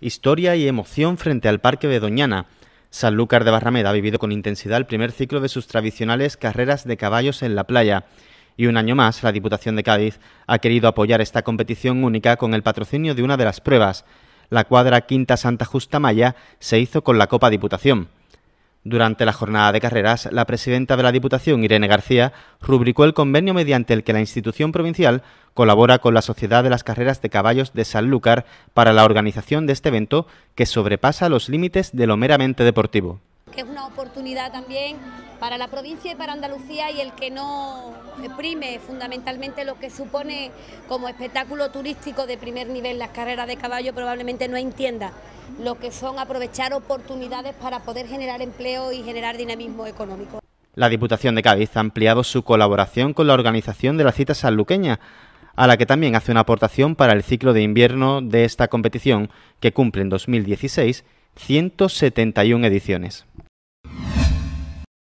historia y emoción frente al Parque de Doñana. Sanlúcar de Barrameda ha vivido con intensidad el primer ciclo de sus tradicionales carreras de caballos en la playa. Y un año más, la Diputación de Cádiz ha querido apoyar esta competición única con el patrocinio de una de las pruebas. La cuadra Quinta Santa Justa Maya se hizo con la Copa Diputación. Durante la jornada de carreras, la presidenta de la Diputación, Irene García, rubricó el convenio mediante el que la institución provincial colabora con la Sociedad de las Carreras de Caballos de Sanlúcar para la organización de este evento que sobrepasa los límites de lo meramente deportivo. es una oportunidad también para la provincia y para Andalucía y el que no exprime fundamentalmente lo que supone como espectáculo turístico de primer nivel las carreras de caballo probablemente no entienda lo que son aprovechar oportunidades para poder generar empleo y generar dinamismo económico. La Diputación de Cádiz ha ampliado su colaboración con la organización de la cita sanluqueña, a la que también hace una aportación para el ciclo de invierno de esta competición, que cumple en 2016 171 ediciones.